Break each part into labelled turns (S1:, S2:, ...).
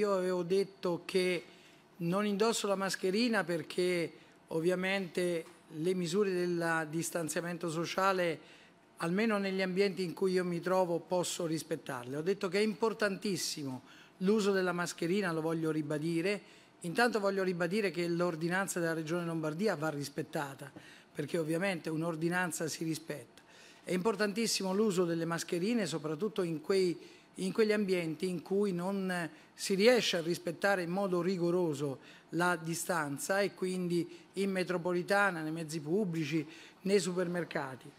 S1: Io avevo detto che non indosso la mascherina perché ovviamente le misure del distanziamento sociale, almeno negli ambienti in cui io mi trovo, posso rispettarle. Ho detto che è importantissimo l'uso della mascherina, lo voglio ribadire. Intanto voglio ribadire che l'ordinanza della Regione Lombardia va rispettata, perché ovviamente un'ordinanza si rispetta. È importantissimo l'uso delle mascherine, soprattutto in quei in quegli ambienti in cui non eh, si riesce a rispettare in modo rigoroso la distanza e quindi in metropolitana, nei mezzi pubblici, nei supermercati.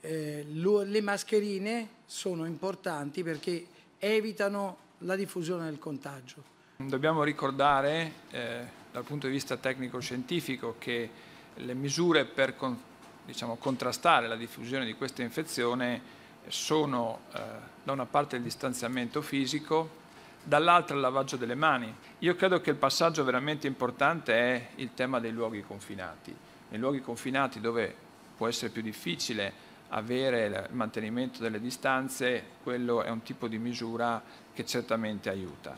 S1: Eh, le mascherine sono importanti perché evitano la diffusione del contagio.
S2: Dobbiamo ricordare eh, dal punto di vista tecnico-scientifico che le misure per con, diciamo, contrastare la diffusione di questa infezione sono eh, da una parte il distanziamento fisico, dall'altra il lavaggio delle mani. Io credo che il passaggio veramente importante è il tema dei luoghi confinati. Nei luoghi confinati dove può essere più difficile avere il mantenimento delle distanze, quello è un tipo di misura che certamente aiuta.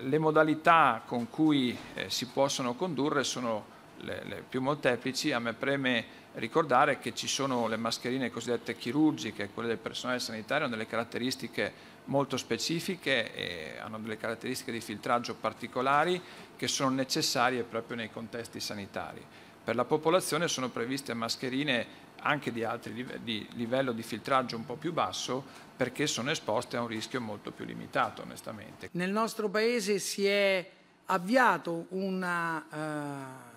S2: Le modalità con cui eh, si possono condurre sono le, le più molteplici, a me preme ricordare che ci sono le mascherine cosiddette chirurgiche, quelle del personale sanitario, hanno delle caratteristiche molto specifiche e hanno delle caratteristiche di filtraggio particolari che sono necessarie proprio nei contesti sanitari. Per la popolazione sono previste mascherine anche di, altri, di livello di filtraggio un po' più basso perché sono esposte a un rischio molto più limitato, onestamente.
S1: Nel nostro Paese si è avviato una... Uh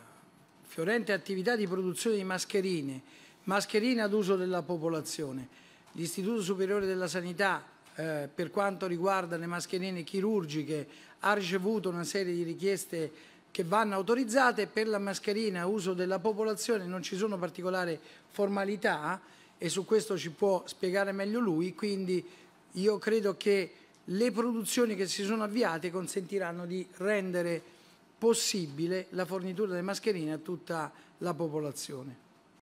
S1: fiorente attività di produzione di mascherine, mascherine ad uso della popolazione. L'Istituto Superiore della Sanità eh, per quanto riguarda le mascherine chirurgiche ha ricevuto una serie di richieste che vanno autorizzate per la mascherina a uso della popolazione non ci sono particolari formalità e su questo ci può spiegare meglio lui quindi io credo che le produzioni che si sono avviate consentiranno di rendere possibile la fornitura delle mascherine a tutta la popolazione.